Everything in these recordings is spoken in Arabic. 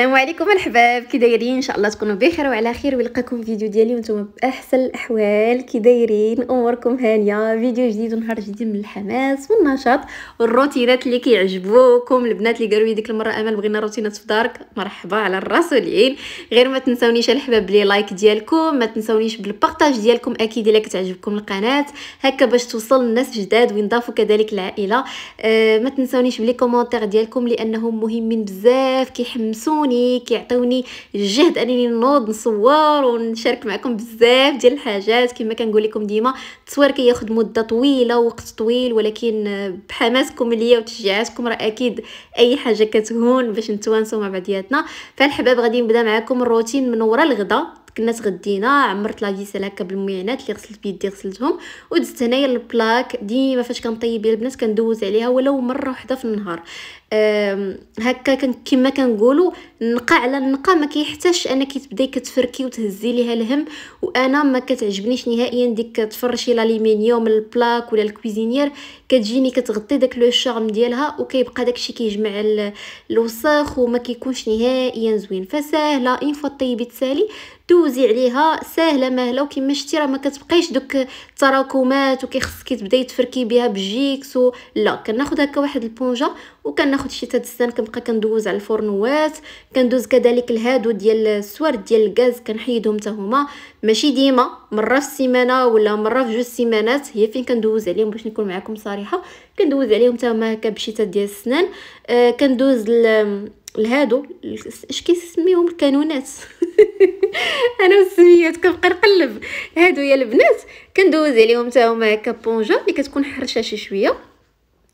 السلام عليكم الحباب كي دايرين ان شاء الله تكونوا بخير وعلى خير ويلقاكم فيديو ديالي وانتم باحسن الاحوال كي دايرين اموركم هانيه فيديو جديد ونهار جديد من الحماس والنشاط والروتينات اللي كيعجبوكم البنات اللي قالوا لي ديك المره امل بغينا روتينات في دارك مرحبا على الراس والعين غير ما تنساونيش الحباب بلي لايك ديالكم ما تنساونيش بالبارطاج ديالكم اكيد الا كتعجبكم القناه هكا باش توصل الناس جداد وينضافوا كذلك العائله أه ما تنساونيش بلي كومونتير ديالكم لانهم مهمين بزاف كيحمسوني كيعاونوني كيعطيوني الجهد انني نوض نصور ونشارك معكم بزاف ديال الحاجات كما كنقول لكم ديما التصوير كياخذ مده طويله وقت طويل ولكن بحماسكم ليا وتشجيعاتكم راه اكيد اي حاجه كتهون باش نتوانسوا مع بعضياتنا فالحباب غادي نبدا معكم الروتين من ورا الغدا كنا تغدينا عمرت لا فيسيل هكا بالمعينات اللي غسلت بيدي غسلتهم ودزت هنايا البلاك ديما فاش كنطيب البنات كندوز عليها ولو مره واحده في النهار هكا كما كنقولوا النقا على النقا ما كيحتاجش انك تبداي كتفركي وتهزي ليها الهم وانا ما كتعجبنيش نهائيا ديك تفرشي لاليمنيوم البلاك ولا الكويزينير كتجيني كتغطي داك لو شارم ديالها وكيبقى داكشي كيجمع الوساخ وما كيكونش نهائيا زوين فساهله اين فوا طيبي تسالي دوزي عليها ساهله مهله وكما شتي راه ما كتبقايش دوك التراكمات وكيخصك تبداي تفركي بها بالجيكس لا كناخذ هكا واحد البونجا وكناخذ شي تدسان كنبقى كندوز على الفرنوات كندوز كذلك الهادو ديال السوارد ديال الغاز كنحيدهم حتى هما ماشي ديما مره في السيمانه ولا مره في جوج سيمانات هي فين كندوز عليهم باش نكون معكم صريحه كندوز عليهم حتى هما هكا بشيتا ديال السنان آه كندوز لهادو اش كيسميهم الكانونات انا السميات كنبقى نقلب هادو يا البنات كندوز عليهم حتى هما هكا بونجا اللي كتكون حرشه شي شويه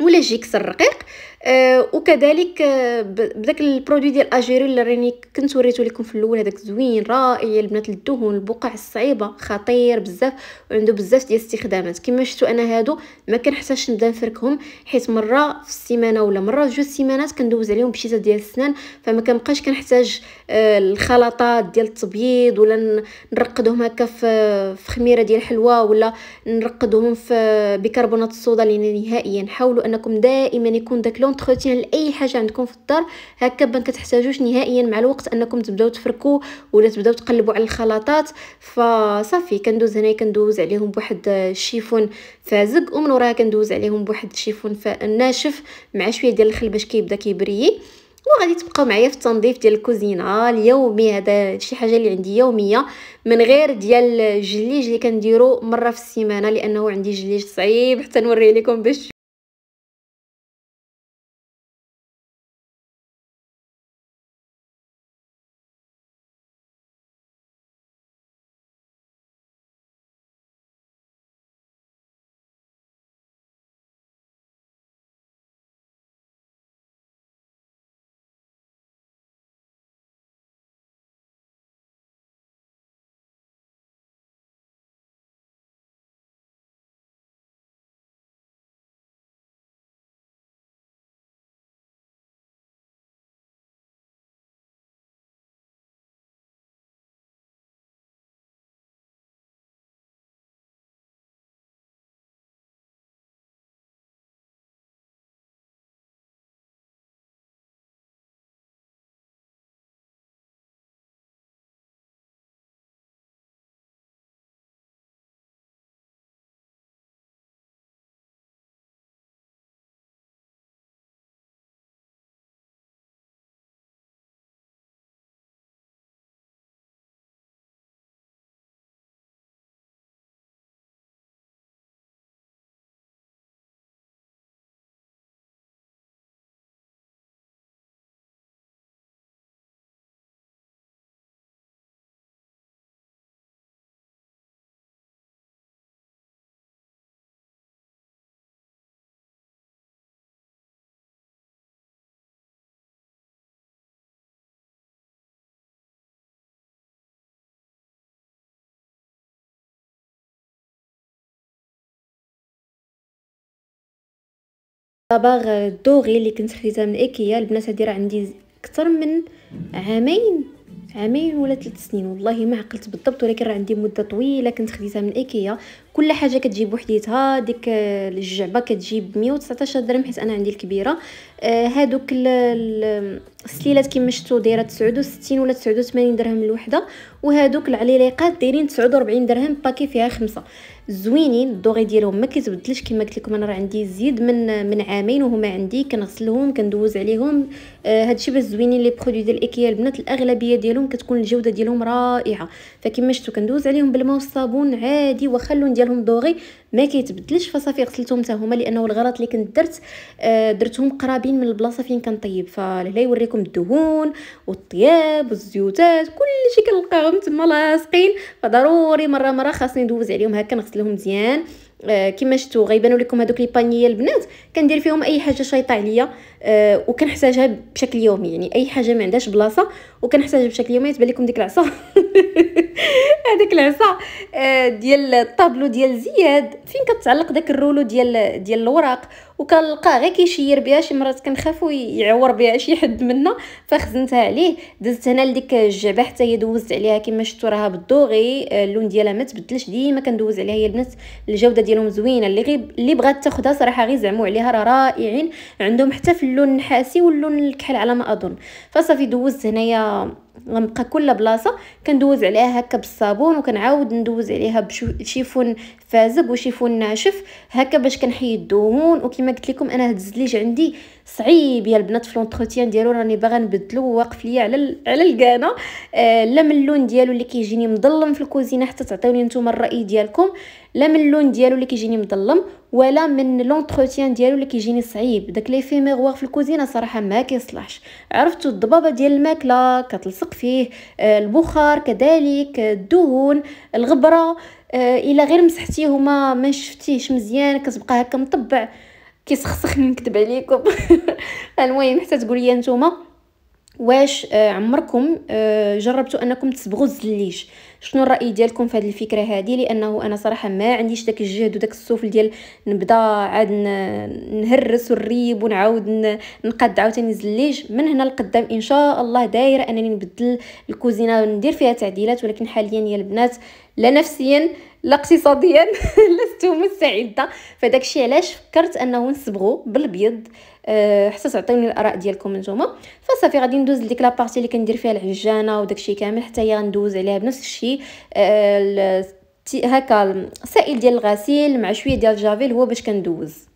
ولا جيكس الرقيق أه وكذلك آه، بداك البرودوي ديال اجيري اللي راني كنت وريته لكم في الاول هذاك زوين رائع البنات الدهون البقع الصعيبه خطير بزاف وعنده بزاف ديال الاستخدامات كما شفتوا انا هادو ما كنحتاجش نبدا نفركهم حيت مره في السيمانه ولا مره في جوج سيمانات كندوز عليهم بشيته ديال السنان فما كنبقاش كنحتاج آه، الخلطات ديال التبييض ولا نرقدهم هكا في خميره ديال الحلوه ولا نرقدهم في بيكربونات الصودا لان نهائيا حاولوا انكم دائما يكون داك لونتروتيان لاي حاجه عندكم في الدار هكا ما كتحتاجوش نهائيا مع الوقت انكم تبداو تفركو ولا تبداو تقلبوا على الخلاطات فصافي كندوز هنا كندوز عليهم بواحد الشيفون فازق ومن وراها كندوز عليهم بواحد الشيفون ناشف مع شويه ديال الخل باش كيبدا كيبري وغادي تبقاو معايا في التنظيف ديال الكوزينه اليومي هذا شي حاجه اللي عندي يوميه من غير ديال الجليج اللي كنديرو مره في السيمانه لانه عندي جليج صعيب حتى نوري لكم باش صباغ الدوغي اللي كنت خديتها من ايكيا البنات هادي راه عندي اكثر من عامين عامين ولا ثلاث سنين والله ما عقلت بالضبط ولكن راه عندي مده طويله كنت خديتها من ايكيا كل حاجه كتجيب وحديتها ديك آه، الجعبه كتجيب 119 درهم حيت انا عندي الكبيره آه، هادوك السليلات كما شفتوا دايره 69 ولا 89 درهم الوحده وهادوك العليليقات دايرين 49 درهم باكي فيها خمسه زوينين الدوغي ديالهم ما كيتبدلش كما قلت لكم انا راه عندي زيد من من عامين وهما عندي كنغسلهم كندوز عليهم آه، هادشي باش زوينين لي برودوي ديال ايكيا البنات الاغلبيه ديالهم كتكون الجوده ديالهم رائعه فكما شفتوا كندوز عليهم بالماء والصابون عادي وخلون ديال ديالهم دوغي ما كيتبدلش فصافي غسلتهم حتى هما لانه الغلط اللي كنت درت آه درتهم قرابين من البلاصه فين كنطيب فلهلا يوريكم الدهون والطياب والزيوتات كلشي كنلقاهم تما لاصقين فضروري مره مره خاصني ندوز عليهم هكا نغسلهم مزيان آه كما شفتوا غيبانوا لكم هذوك لي بانيه البنات كندير فيهم اي حاجه شايطه عليا آه وكنحتاجها بشكل يومي يعني اي حاجه ما عندهاش بلاصه وكنحتاجها بشكل يومي تبان لكم ديك العصا هذيك العصا آه ديال الطابلو ديال زياد فين كتعلق داك الرولو ديال ديال الوراق وكنلقاه غير كيشير بها شي مرات كنخافو يعور بها شي حد منا فخزنتها عليه دزت هنا لديك الجعبه حتى هي دوزت عليها كما شفتوا راها بالدوغي آه، اللون ديالها ما تبدلش ديما كندوز عليها هي البنات الجوده ديالهم زوينه اللي غير اللي بغات تاخذها صراحه غير زعموا عليها راه رائعين عندهم حتى في اللون النحاسي واللون الكحل على ما اظن فصافي دوزت هنايا غنبقى كل بلاصه كندوز عليها هكا بالصابون وكنعاود ندوز عليها بشيفون فازب وشيفون ناشف هكا باش كنحيد الدهون وكما قلت لكم انا هاد الزليج عندي صعيب يا البنات في لونتروتيان ديالو راني باغا نبدلو واقف ليا على على الكانه آه لا من اللون ديالو اللي كيجيني مظلم في الكوزينه حتى تعطيوني نتوما الراي ديالكم لا من اللون ديالو اللي كيجيني مظلم ولا من لونتروتيان ديالو اللي كيجيني صعيب داك لي في ميغوار في الكوزينه صراحه ما كيصلحش عرفتوا الضبابه ديال الماكله كتلصق فيه آه، البخار كذلك آه، الدهون الغبره آه، الا غير مسحتيهما ما شفتيهش مزيان كتبقى هكا مطبع كيسخسخ نكتب عليكم المهم حتى تقول لي نتوما واش آه، عمركم آه، جربتوا انكم تصبغوا الزليج شنو الراي ديالكم في هذه الفكره هذه لانه انا صراحه ما عنديش داك الجهد وداك السفل ديال نبدا عاد نهرس الريب ونعاود نقاد عاوتاني الزليج من هنا لقدام ان شاء الله دايره انني نبدل الكوزينه وندير فيها تعديلات ولكن حاليا يا البنات لا نفسيا لا اقتصاديا لست مستعده فداكشي علاش فكرت انه نصبغو بالبيض آه، حتى تعطيوني الاراء ديالكم نتوما فصافي غادي ندوز لديك لابارتي اللي كندير فيها العجانه وداكشي كامل حتى هي غندوز عليها بنفس الشيء آه، هكا السائل ديال الغسيل مع شويه ديال الجافيل هو باش كندوز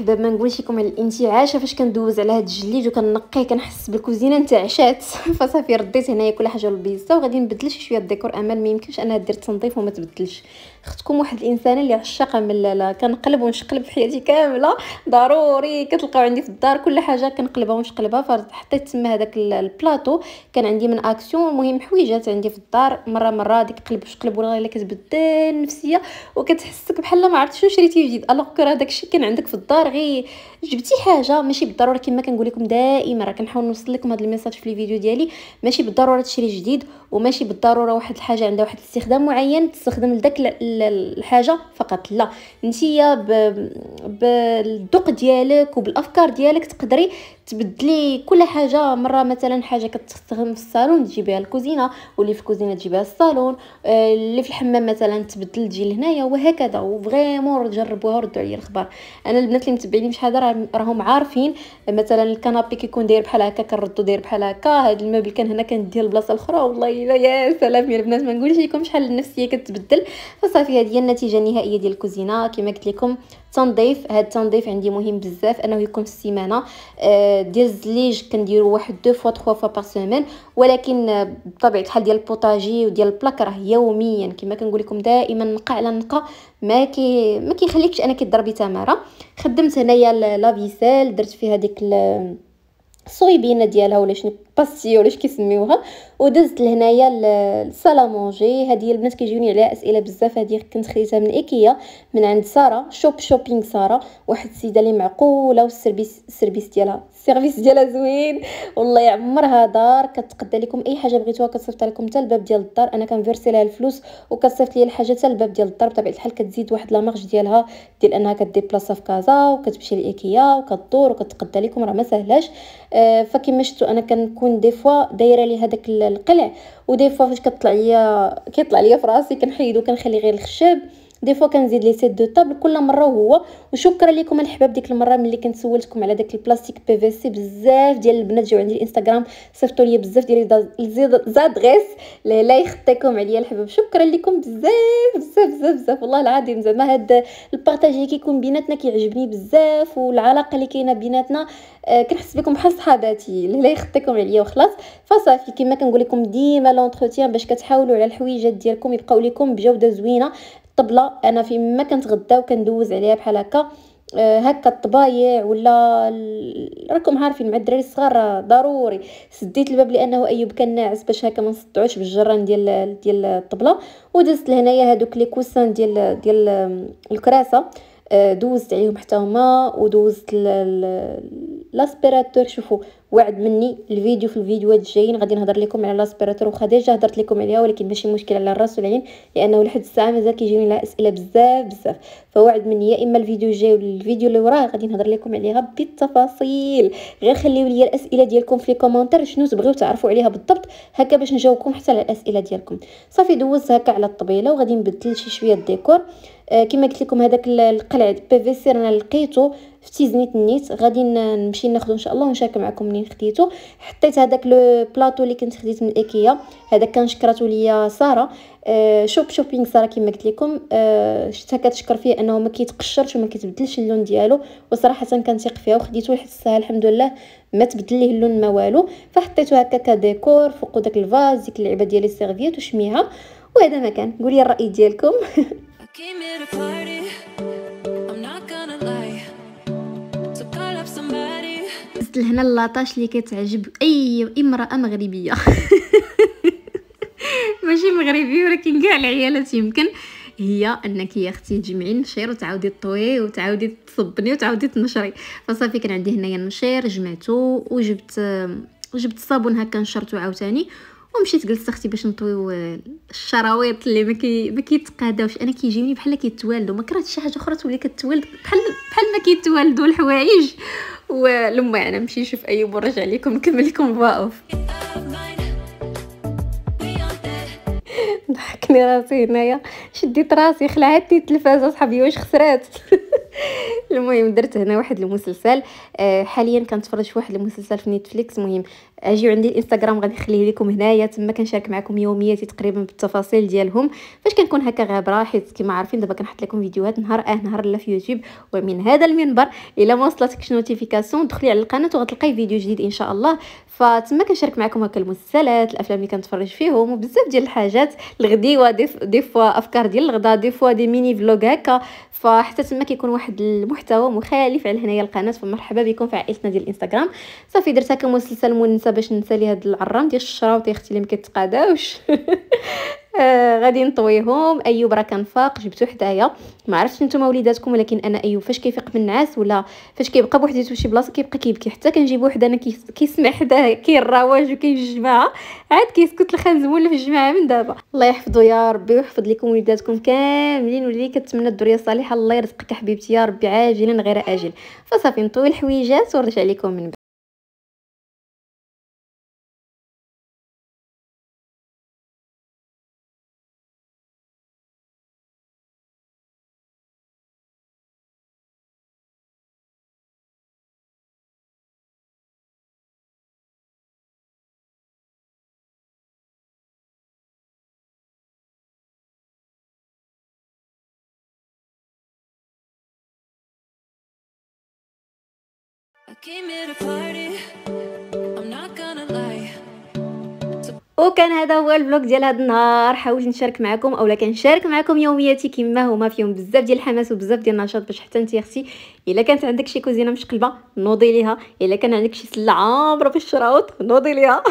دابا ما نقولش لكم على الانتعاشه فاش كندوز على هاد الجليد وكنقيه كنحس بالكوزينه انتعشات فصافي رديت هنايا كل حاجه للبيزا وغادي نبدل شي شويه الديكور امل ما يمكنش انها دير تنظيف وما تبدلش ختكم واحد الانسانه اللي عشاقه من لا لا كنقلب ونشقلب في حياتي كامله ضروري كتلقاو عندي في الدار كل حاجه كنقلبها ونشقلبها فحطيت تما هذاك البلاطو كان عندي من اكسيون المهم حويجات عندي في الدار مره مره ديك قلب وشقلب ولا الا كتبدل النفسيه وكتحسك بحال ما عرفتش شنو شريتي جديد الوغ كو راه داكشي كان عندك في الدار غير جبتي حاجه ماشي بالضروره كما كنقول لكم دائما راه كنحاول نوصل لكم هذا الميساج في الفيديو ديالي ماشي بالضروره تشري جديد وماشي بالضروره واحد الحاجه عندها واحد الاستخدام معين تستخدم لذاك الحاجه فقط لا نتيا بالذوق ديالك وبالافكار ديالك تقدري تبدلي كل حاجه مره مثلا حاجه كتستخدم في الصالون تجيبيها الكوزينه واللي في الكوزينه تجيبيها الصالون آه، اللي في الحمام مثلا تبدل تجي لهنايا وهكذا وفريمون جربوها وردوا عليا الخبر انا البنات اللي متبعيني راه راهم عارفين مثلا الكنابي كيكون داير بحال هكا كنردو داير بحال هكا هاد الموبل كان هنا كندير لبلاصه الاخرى والله الا يا سلام يا البنات ما نقولش لكم شحال النفسيه كتبدل فصافي هذه هي النتيجه النهائيه ديال الكوزينه كما قلت لكم تنظيف هاد التنظيف عندي مهم بزاف انه يكون في السيمانه آه، ديال الزليج كنديرو واحد دو فوا تخوا فوا بار سيمين ولكن بطبيعه الحال ديال البوطاجي وديال البلاك راه يوميا كما كنقول لكم دائما نقى على نقا ما كي ما كيخليكش انا كيضربي تماره خدمت هنايا لافيسيل درت فيها ديك صويبينا ديالها ولا شنو باسي ولا كيسميوها ودزت لهنايا السالامونجي مونجي هذه البنات كيجيوني عليها اسئله بزاف هذه كنت خريتها من ايكيا من عند ساره شوب شوبينغ ساره واحد السيده اللي معقوله والسيرفيس السيرفيس ديالها السيرفيس ديالها زوين والله يعمرها دار كتقدا لكم اي حاجه بغيتوها كتصيفط لكم حتى الباب ديال الدار انا كنفيرسي لها الفلوس وكتصيفط لي الحاجه حتى الباب ديال الدار بطبيعه الحال كتزيد واحد لا مارج ديالها ديال انها كديبلاصا في كازا وكتمشي لايكيا وكدور وكتقدا لكم راه ما سهلاش آه، فكما شفتوا انا كنكون دي فوا دايره لي هذاك القلع ودي فوا فاش كطلع ليا كيطلع ليا في راسي كنحيدو كنخلي غير الخشب دي فوا كنزيد لي سيت دو طابل كل مره وهو وشكرا لكم الحباب ديك المره ملي كنت سولتكم على داك البلاستيك بي في سي بزاف ديال البنات جاو عندي الانستغرام صيفطوا لي بزاف ديال زادغيس لا يخطيكم عليا الحباب شكرا لكم بزاف بزاف بزاف بزاف والله العظيم زعما هاد البارطاج اللي كيكون بيناتنا كيعجبني بزاف والعلاقه اللي كاينه بيناتنا آه، كنحس بكم بحال صحاباتي لا يخطيكم عليا وخلاص فصافي كما كنقول لكم ديما لونتروتيان باش كتحاولوا على الحويجات ديالكم يبقاو لكم بجوده زوينه الطبله انا في ما كنتغدا وكندوز عليها بحال هكا آه، هكا الطبايع ولا راكم عارفين مع الدراري الصغار ضروري سديت الباب لانه ايوب كان ناعس باش هكا ما نسطعوش بالجران ديال ديال الطبله ودزت لهنايا هذوك لي كوسان ديال ديال الكراسه آه، دوزت عليهم حتى هما ودوزت لاسبيراتور شوفوا وعد مني الفيديو في الفيديوهات الجايين غادي نهضر لكم على لاسبيراتور واخا ديجا هضرت لكم عليها ولكن ماشي مشكل على الراس والعين لانه لحد الساعه مازال كيجيني لها اسئله بزاف بزاف فوعد مني يا اما الفيديو الجاي ولا الفيديو اللي وراه غادي نهضر لكم عليها بالتفاصيل غير خليو لي الاسئله ديالكم في لي كومونتير شنو تبغيو تعرفوا عليها بالضبط هكا باش نجاوبكم حتى على الاسئله ديالكم صافي دوزت هكا على الطبيله وغادي نبدل شي شويه الديكور آه كما قلت لكم هذاك القلع بي في سي رانا لقيتو فتي زنيت النيت غادي نمشي ناخذ ان شاء الله ونشارك معكم منين خديته حطيت هذاك لو بلاطو اللي كنت خديت من ايكيا هذا كان شكراتو ليا ساره آه، شوب شوبينغ ساره كما قلت لكم آه، شفتها كتشكر فيه انه ما كيتقشرش وما كيتبدلش اللون ديالو وصراحه كنثيق فيها وخديته لحد الساعه الحمد لله ما تبدل ليه اللون ما والو فحطيته هكا كديكور فوق داك الفاز ديك اللعبه ديال السيرفيات وشميها وهذا ما كان قولي الراي ديالكم وصلت لهنا اللاطاش اللي كتعجب اي امراه مغربيه ماشي مغربي ولكن كاع العيالات يمكن هي انك يا اختي تجمعي النشير وتعاودي تطوي وتعاودي تصبني وتعاودي تنشري فصافي كان عندي هنايا النشير جمعته وجبت جبت صابون هكا نشرته عاوتاني ومشيت جلست اختي باش نطويو الشراويط اللي ما كي كيتقاداوش انا كيجيني بحال كيتوالدوا ما كرهتش شي حاجه اخرى تولي كتوالد بحال بحال ما كيتوالدوا الحوايج ولما انا نمشي نشوف ايوب ونرجع لكم نكمل لكم الواقف ضحكني راسي هنايا شديت راسي خلعتني التلفازه صحابي واش خسرات المهم درت هنا واحد المسلسل آه، حاليا كنتفرج في واحد المسلسل في نتفليكس مهم اجيو عندي الانستغرام غادي نخليه لكم هنايا تما كنشارك معكم يومياتي تقريبا بالتفاصيل ديالهم فاش كنكون هكا غابره حيت كما عارفين دابا كنحط لكم فيديوهات نهار اه نهار لا في يوتيوب ومن هذا المنبر الا ما وصلتكش نوتيفيكاسيون دخلي على القناه وغتلقاي فيديو جديد ان شاء الله فتما كنشارك معكم هكا المسلسلات الافلام اللي كنتفرج فيهم وبزاف ديال الحاجات الغديوه دي, دي فوا افكار ديال الغدا دي فوا دي ميني فلوغ هكا فحتى تما كيكون واحد المحتوى مخالف على هنايا القناه فمرحبا بكم في عائلتنا ديال الانستغرام صافي درت هكا مسلسل منسب باش نسالي هاد العرام ديال الشراوط يا اختي اللي ما كتقاداوش آه غادي نطويهم ايوب راه كنفاق جبتو حدايا ما عرفتش نتوما وليداتكم ولكن انا ايوب فاش كيفيق من النعاس ولا فاش كيبقى بوحديته شي بلاصه كيبقى كيبكي حتى كنجيبو وحده انا كيسمع حدايا كيراواج وكيجمع عاد كيسكت الخان اللي في الجماعه من دابا الله يحفظو يا ربي ويحفظ لكم وليداتكم كاملين واللي كتمنى الدريه الصالحه الله يرزقك حبيبتي يا ربي عاجلا غير اجل فصافي نطوي الحويجات ونرجع لكم من بعد وكان هذا هو الفلوق ديال هذا النهار حاولت نشارك معكم اولا كنشارك معكم يومياتي كما هما فيهم بزاف ديال الحماس وبزاف ديال النشاط باش حتى انت اختي الا كانت عندك شي كوزينه مشقلبه نوضي ليها الا كان عندك شي سله عامره في الشراوط نوضي ليها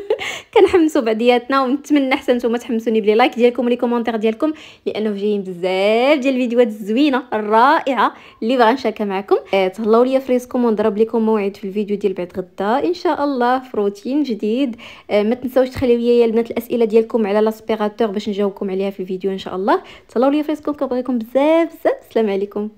كنحمسوا بعضياتنا ونتمنى حتى نتوما تحمسوني بلي لايك ديالكم ولي كومونتير ديالكم لانه جايين بزاف ديال الفيديوهات الزوينه الرائعه اللي بغا نشاركها معكم آه، تهلاو ليا فريسكم ونضرب لكم موعد في الفيديو ديال بعد غدا ان شاء الله في روتين جديد آه، ما تنساوش تخليو ليا البنات الاسئله ديالكم على لاسبيراتور باش نجاوبكم عليها في الفيديو ان شاء الله تهلاو ليا فريسكم كنبغيكم بزاف بزاف السلام عليكم